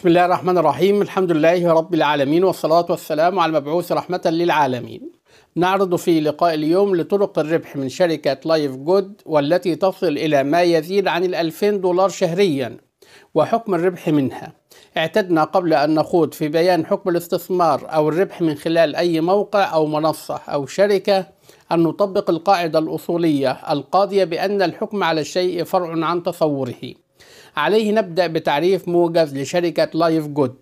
بسم الله الرحمن الرحيم الحمد لله رب العالمين والصلاة والسلام على المبعوث رحمة للعالمين نعرض في لقاء اليوم لطرق الربح من شركة لايف جود والتي تصل إلى ما يزيد عن الألفين دولار شهريا وحكم الربح منها اعتدنا قبل أن نخوض في بيان حكم الاستثمار أو الربح من خلال أي موقع أو منصة أو شركة أن نطبق القاعدة الأصولية القاضية بأن الحكم على الشيء فرع عن تصوره عليه نبدأ بتعريف موجز لشركة لايف جود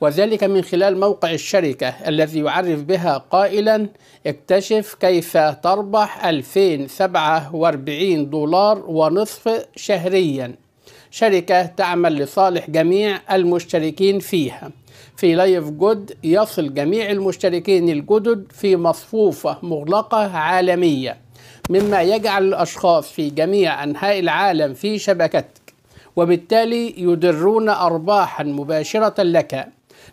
وذلك من خلال موقع الشركة الذي يعرف بها قائلا اكتشف كيف تربح 2047 دولار ونصف شهريا شركة تعمل لصالح جميع المشتركين فيها في لايف جود يصل جميع المشتركين الجدد في مصفوفة مغلقة عالمية مما يجعل الأشخاص في جميع أنحاء العالم في شبكته وبالتالي يدرون أرباحا مباشرة لك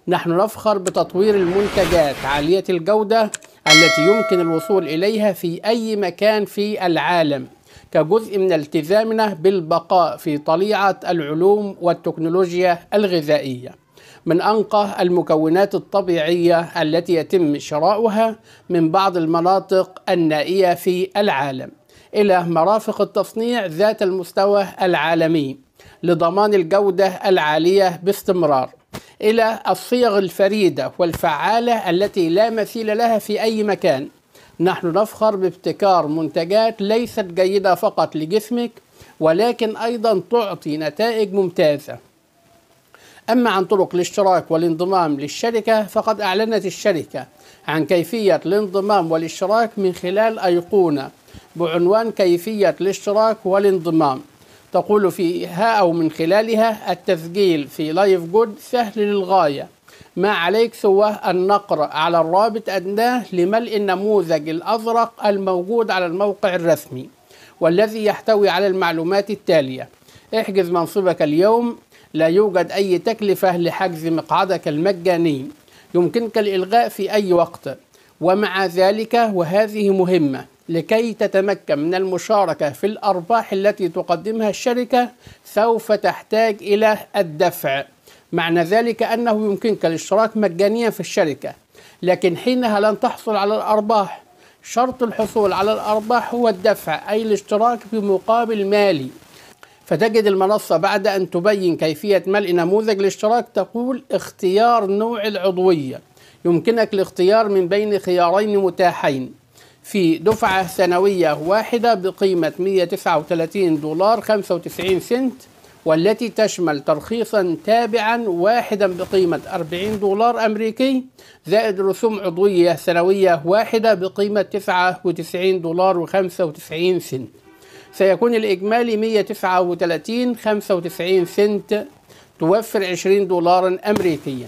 نحن نفخر بتطوير المنتجات عالية الجودة التي يمكن الوصول إليها في أي مكان في العالم كجزء من التزامنا بالبقاء في طليعة العلوم والتكنولوجيا الغذائية من أنقى المكونات الطبيعية التي يتم شراؤها من بعض المناطق النائية في العالم إلى مرافق التصنيع ذات المستوى العالمي لضمان الجودة العالية باستمرار إلى الصيغ الفريدة والفعالة التي لا مثيل لها في أي مكان نحن نفخر بابتكار منتجات ليست جيدة فقط لجسمك ولكن أيضا تعطي نتائج ممتازة أما عن طرق الاشتراك والانضمام للشركة فقد أعلنت الشركة عن كيفية الانضمام والاشتراك من خلال أيقونة بعنوان كيفية الاشتراك والانضمام تقول فيها أو من خلالها التسجيل في لايف جود سهل للغاية ما عليك سوى النقر على الرابط أدناه لملء النموذج الأزرق الموجود على الموقع الرسمي والذي يحتوي على المعلومات التالية احجز منصبك اليوم لا يوجد أي تكلفة لحجز مقعدك المجاني يمكنك الإلغاء في أي وقت ومع ذلك وهذه مهمة لكي تتمكن من المشاركة في الأرباح التي تقدمها الشركة سوف تحتاج إلى الدفع معنى ذلك أنه يمكنك الاشتراك مجانيا في الشركة لكن حينها لن تحصل على الأرباح شرط الحصول على الأرباح هو الدفع أي الاشتراك بمقابل مالي فتجد المنصة بعد أن تبين كيفية ملء نموذج الاشتراك تقول اختيار نوع العضوية يمكنك الاختيار من بين خيارين متاحين في دفعة سنوية واحدة بقيمة 139 دولار 95 سنت والتي تشمل ترخيصا تابعا واحدا بقيمة 40 دولار أمريكي زائد رسوم عضوية سنوية واحدة بقيمة 99 دولار و95 سنت سيكون الإجمالي 139 95 سنت توفر 20 دولارا أمريكيا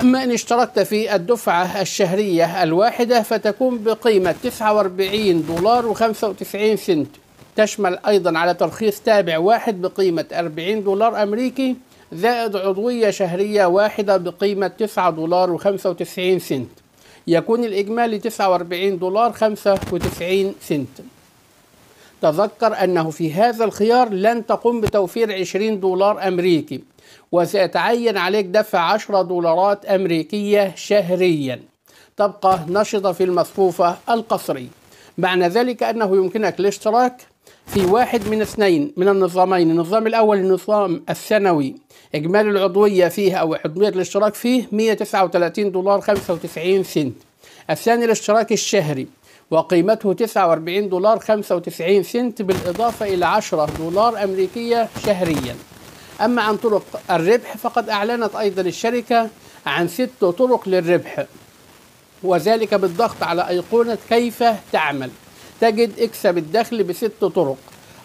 أما إن اشتركت في الدفعة الشهرية الواحدة فتكون بقيمة 49 دولار و95 سنت تشمل أيضا على ترخيص تابع واحد بقيمة 40 دولار أمريكي زائد عضوية شهرية واحدة بقيمة 9 دولار و95 سنت يكون الإجمالي 49 دولار 95 سنت تذكر أنه في هذا الخيار لن تقوم بتوفير 20 دولار أمريكي وسيتعين عليك دفع 10 دولارات أمريكية شهريا تبقى نشطة في المصفوفة القصري معنى ذلك أنه يمكنك الاشتراك في واحد من اثنين من النظامين النظام الأول النظام السنوي إجمالي العضوية فيه أو عضوية الاشتراك فيه 139 دولار 95 سنت الثاني الاشتراك الشهري وقيمته 49 دولار 95 سنت بالإضافة إلى 10 دولار أمريكية شهريا أما عن طرق الربح فقد أعلنت أيضا الشركة عن ست طرق للربح وذلك بالضغط على أيقونة كيف تعمل تجد اكسب الدخل بست طرق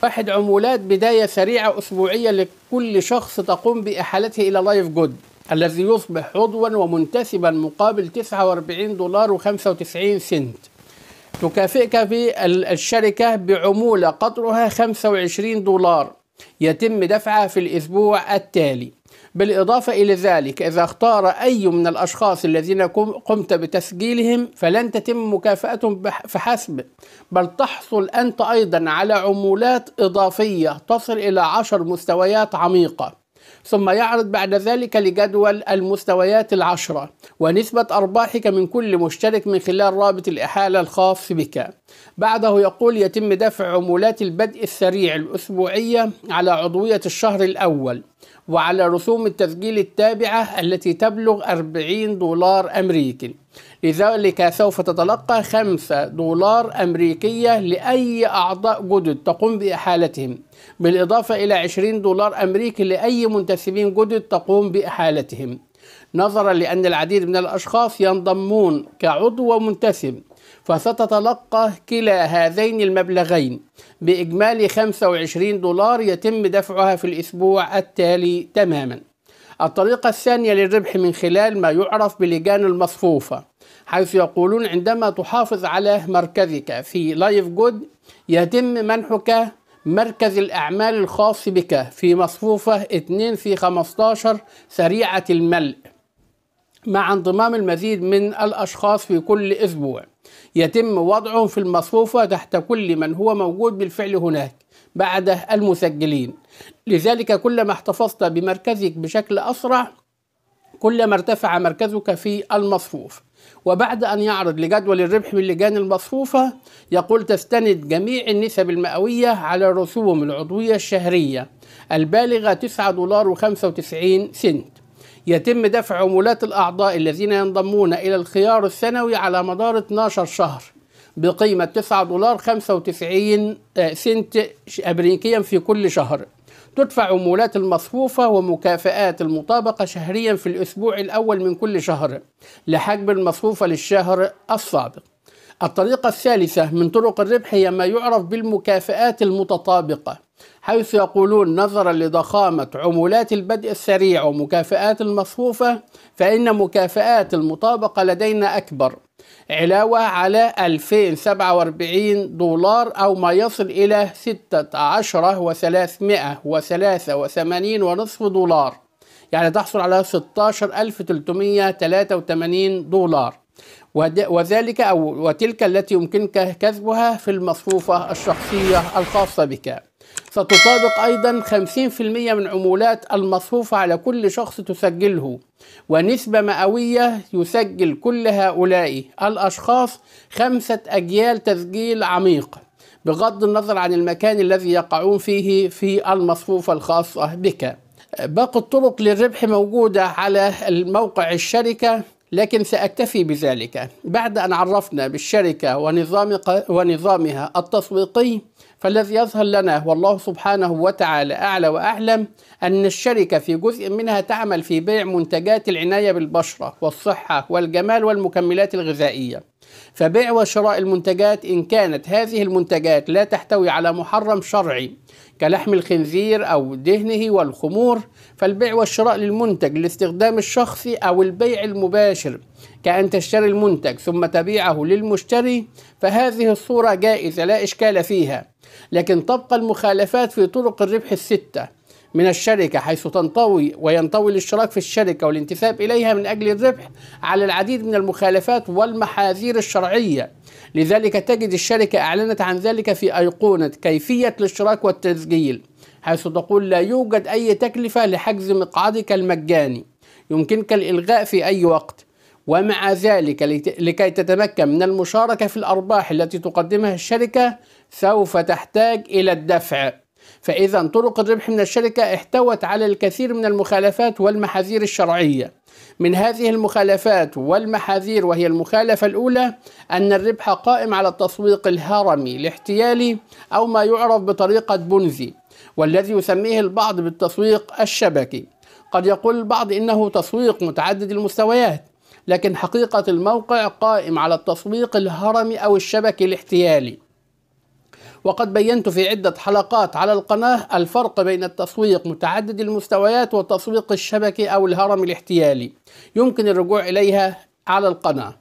واحد عمولات بداية سريعة أسبوعية لكل شخص تقوم بإحالته إلى لايف جود الذي يصبح عضوا ومنتسبا مقابل 49 دولار و95 سنت تكافئك في الشركة بعمولة قدرها 25 دولار يتم دفعها في الأسبوع التالي بالإضافة إلى ذلك إذا اختار أي من الأشخاص الذين قمت بتسجيلهم فلن تتم مكافأتهم فحسب بل تحصل أنت أيضا على عمولات إضافية تصل إلى عشر مستويات عميقة ثم يعرض بعد ذلك لجدول المستويات العشرة ونسبة أرباحك من كل مشترك من خلال رابط الإحالة الخاص بك بعده يقول يتم دفع عمولات البدء السريع الأسبوعية على عضوية الشهر الأول وعلى رسوم التسجيل التابعة التي تبلغ 40 دولار أمريكي لذلك سوف تتلقى خمسة دولار أمريكية لأي أعضاء جدد تقوم بإحالتهم بالإضافة إلى 20 دولار أمريكي لأي منتسبين جدد تقوم بإحالتهم نظرا لأن العديد من الأشخاص ينضمون كعضو ومنتسب فستتلقى كلا هذين المبلغين بإجمالي 25 دولار يتم دفعها في الأسبوع التالي تماماً الطريقة الثانية للربح من خلال ما يعرف بلجان المصفوفة حيث يقولون عندما تحافظ على مركزك في لايف جود يتم منحك مركز الأعمال الخاص بك في مصفوفة 2 في 15 سريعة الملء مع انضمام المزيد من الأشخاص في كل أسبوع يتم وضعهم في المصفوفة تحت كل من هو موجود بالفعل هناك بعد المسجلين لذلك كلما احتفظت بمركزك بشكل أسرع كلما ارتفع مركزك في المصروف وبعد أن يعرض لجدول الربح من لجان المصفوفة يقول تستند جميع النسب المئوية على الرسوم العضوية الشهرية البالغة 9 دولار و95 سنت يتم دفع عمولات الأعضاء الذين ينضمون إلى الخيار السنوي على مدار 12 شهر بقيمة 9 دولار 95 آه، سنت أمريكيا في كل شهر تدفع عمولات المصفوفة ومكافآت المطابقة شهريا في الأسبوع الأول من كل شهر لحجب المصفوفة للشهر السابق الطريقة الثالثة من طرق الربح هي ما يعرف بالمكافآت المتطابقة حيث يقولون نظرا لضخامة عمولات البدء السريع ومكافآت المصفوفة فإن مكافآت المطابقة لدينا أكبر علاوة على 2047 دولار أو ما يصل إلى 16383 ونصف دولار يعني تحصل على 16383 دولار وذلك أو وتلك التي يمكنك كسبها في المصروفة الشخصية الخاصة بك ستطابق أيضا 50% من عمولات المصروفة على كل شخص تسجله ونسبة مئوية يسجل كل هؤلاء الأشخاص خمسة أجيال تسجيل عميق بغض النظر عن المكان الذي يقعون فيه في المصفوفة الخاصة بك باقي الطرق للربح موجودة على موقع الشركة لكن سأكتفي بذلك بعد أن عرفنا بالشركة ونظام ونظامها التسويقي فالذي يظهر لنا والله سبحانه وتعالى أعلى وأعلم أن الشركة في جزء منها تعمل في بيع منتجات العناية بالبشرة والصحة والجمال والمكملات الغذائية فبيع وشراء المنتجات إن كانت هذه المنتجات لا تحتوي على محرم شرعي كلحم الخنزير أو دهنه والخمور فالبيع والشراء للمنتج للاستخدام الشخصي أو البيع المباشر كأن تشتري المنتج ثم تبيعه للمشتري فهذه الصورة جائزة لا إشكال فيها لكن تبقى المخالفات في طرق الربح الستة من الشركة حيث تنطوي وينطوي الاشتراك في الشركة والانتساب إليها من أجل الربح على العديد من المخالفات والمحاذير الشرعية لذلك تجد الشركة أعلنت عن ذلك في أيقونة كيفية الاشتراك والتسجيل حيث تقول لا يوجد أي تكلفة لحجز مقعدك المجاني يمكنك الإلغاء في أي وقت ومع ذلك لكي تتمكن من المشاركة في الأرباح التي تقدمها الشركة سوف تحتاج إلى الدفع فإذا طرق الربح من الشركة احتوت على الكثير من المخالفات والمحاذير الشرعية من هذه المخالفات والمحاذير وهي المخالفة الأولى أن الربح قائم على التسويق الهرمي الاحتيالي أو ما يعرف بطريقة بنزي والذي يسميه البعض بالتسويق الشبكي قد يقول البعض إنه تسويق متعدد المستويات لكن حقيقة الموقع قائم على التسويق الهرمي أو الشبكي الاحتيالي وقد بينت في عدة حلقات على القناة الفرق بين التسويق متعدد المستويات والتسويق الشبكي أو الهرم الاحتيالي يمكن الرجوع إليها على القناة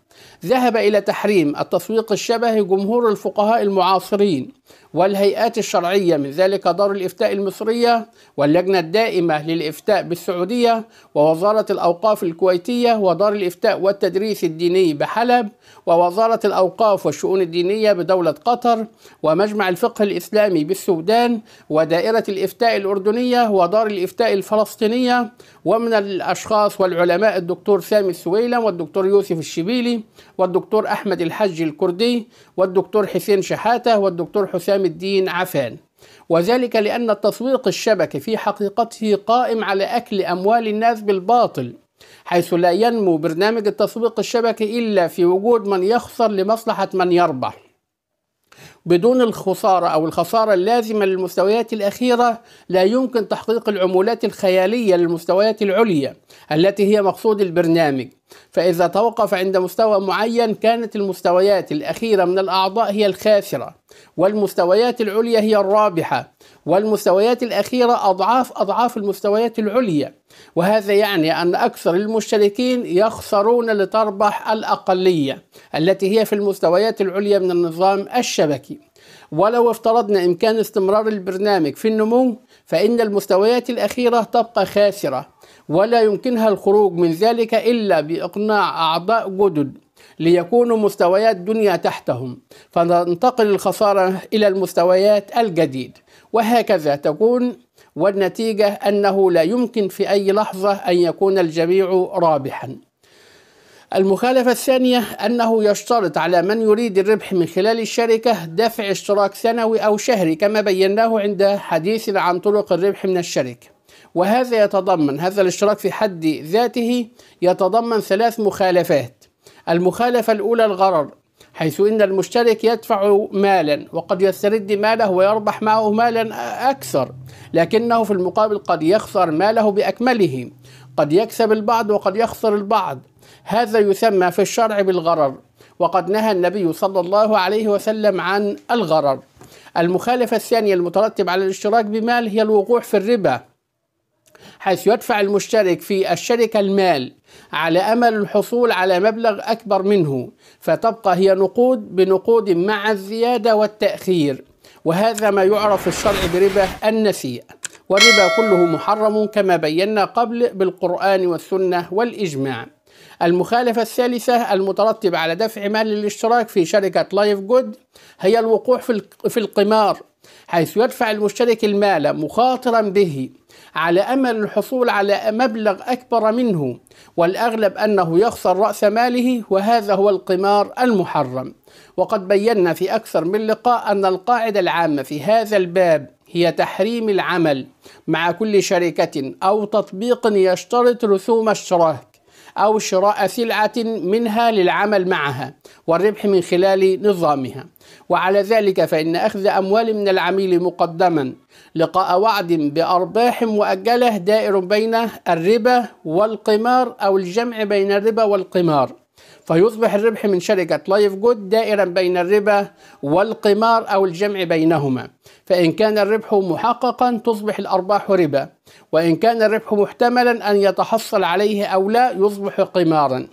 ذهب إلى تحريم التسويق الشبهي جمهور الفقهاء المعاصرين والهيئات الشرعية من ذلك دار الإفتاء المصرية واللجنة الدائمة للإفتاء بالسعودية ووزارة الأوقاف الكويتية ودار الإفتاء والتدريس الديني بحلب ووزارة الأوقاف والشؤون الدينية بدولة قطر ومجمع الفقه الإسلامي بالسودان ودائرة الإفتاء الأردنية ودار الإفتاء الفلسطينية ومن الأشخاص والعلماء الدكتور سامي السويلة والدكتور يوسف الشبيلي والدكتور أحمد الحج الكردي والدكتور حسين شحاتة والدكتور حسام نظام الدين عفان وذلك لأن التسويق الشبكي في حقيقته قائم على أكل أموال الناس بالباطل حيث لا ينمو برنامج التسويق الشبكي إلا في وجود من يخسر لمصلحة من يربح بدون الخسارة أو الخسارة اللازمة للمستويات الأخيرة لا يمكن تحقيق العمولات الخيالية للمستويات العليا التي هي مقصود البرنامج فإذا توقف عند مستوى معين كانت المستويات الأخيرة من الأعضاء هي الخاسرة والمستويات العليا هي الرابحة والمستويات الأخيرة أضعاف أضعاف المستويات العليا وهذا يعني أن أكثر المشتركين يخسرون لتربح الأقلية التي هي في المستويات العليا من النظام الشبكي ولو افترضنا إمكان استمرار البرنامج في النمو فإن المستويات الأخيرة تبقى خاسرة ولا يمكنها الخروج من ذلك إلا بإقناع أعضاء جدد ليكونوا مستويات دنيا تحتهم فننتقل الخسارة إلى المستويات الجديد وهكذا تكون والنتيجة أنه لا يمكن في أي لحظة أن يكون الجميع رابحاً المخالفة الثانية أنه يشترط على من يريد الربح من خلال الشركة دفع اشتراك سنوي أو شهري كما بيناه عند حديث عن طرق الربح من الشركة وهذا يتضمن هذا الاشتراك في حد ذاته يتضمن ثلاث مخالفات المخالفة الأولى الغرر حيث إن المشترك يدفع مالا وقد يسترد ماله ويربح معه مالا أكثر لكنه في المقابل قد يخسر ماله بأكمله قد يكسب البعض وقد يخسر البعض هذا يسمى في الشرع بالغرر وقد نهى النبي صلى الله عليه وسلم عن الغرر المخالفة الثانية المترتب على الاشتراك بمال هي الوقوع في الربا حيث يدفع المشترك في الشركة المال على أمل الحصول على مبلغ أكبر منه فتبقى هي نقود بنقود مع الزيادة والتأخير وهذا ما يعرف في الشرع بربا النسيء والربا كله محرم كما بينا قبل بالقرآن والسنة والإجماع المخالفة الثالثة المترتبة على دفع مال الاشتراك في شركة لايف جود هي الوقوع في القمار حيث يدفع المشترك المال مخاطرا به على امل الحصول على مبلغ اكبر منه والاغلب انه يخسر راس ماله وهذا هو القمار المحرم وقد بينا في اكثر من لقاء ان القاعده العامه في هذا الباب هي تحريم العمل مع كل شركه او تطبيق يشترط رسوم اشتراك أو شراء سلعة منها للعمل معها والربح من خلال نظامها وعلى ذلك فإن أخذ أموال من العميل مقدما لقاء وعد بأرباح مؤجلة دائر بين الربا والقمار أو الجمع بين الربا والقمار فيصبح الربح من شركة لايف جود دائرا بين الربا والقمار أو الجمع بينهما فإن كان الربح محققا تصبح الأرباح ربا وإن كان الربح محتملا أن يتحصل عليه أو لا يصبح قمارا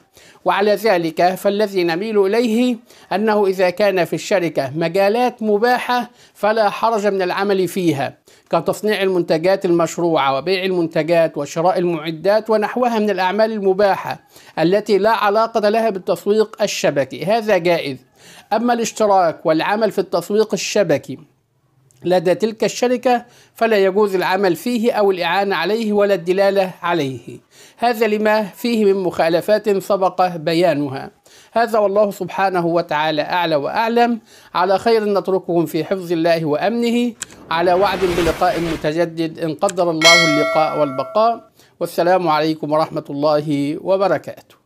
وعلى ذلك فالذي نميل إليه أنه إذا كان في الشركة مجالات مباحة فلا حرج من العمل فيها كتصنيع المنتجات المشروعة وبيع المنتجات وشراء المعدات ونحوها من الأعمال المباحة التي لا علاقة لها بالتسويق الشبكي هذا جائز أما الاشتراك والعمل في التسويق الشبكي لدى تلك الشركة فلا يجوز العمل فيه أو الإعانة عليه ولا الدلالة عليه هذا لما فيه من مخالفات سبق بيانها هذا والله سبحانه وتعالى أعلى وأعلم على خير نترككم في حفظ الله وأمنه على وعد بلقاء متجدد إن قدر الله اللقاء والبقاء والسلام عليكم ورحمة الله وبركاته